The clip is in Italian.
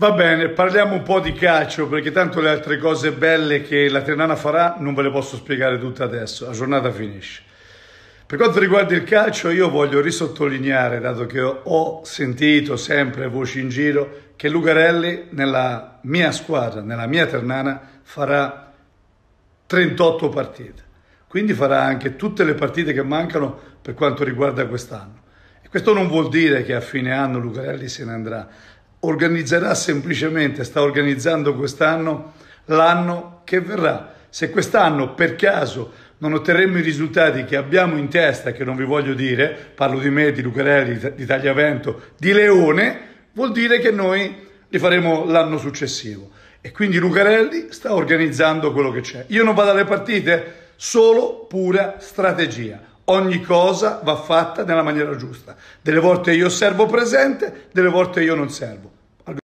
Va bene, parliamo un po' di calcio perché tanto le altre cose belle che la Ternana farà non ve le posso spiegare tutte adesso, la giornata finisce. Per quanto riguarda il calcio io voglio risottolineare, dato che ho sentito sempre voci in giro, che Lucarelli nella mia squadra, nella mia Ternana, farà 38 partite. Quindi farà anche tutte le partite che mancano per quanto riguarda quest'anno. E questo non vuol dire che a fine anno Lucarelli se ne andrà organizzerà semplicemente, sta organizzando quest'anno l'anno che verrà. Se quest'anno per caso non otterremo i risultati che abbiamo in testa, che non vi voglio dire, parlo di me, di Lucarelli, di Tagliavento, di Leone, vuol dire che noi li faremo l'anno successivo. E quindi Lucarelli sta organizzando quello che c'è. Io non vado alle partite, solo pura strategia ogni cosa va fatta nella maniera giusta. Delle volte io servo presente, delle volte io non servo.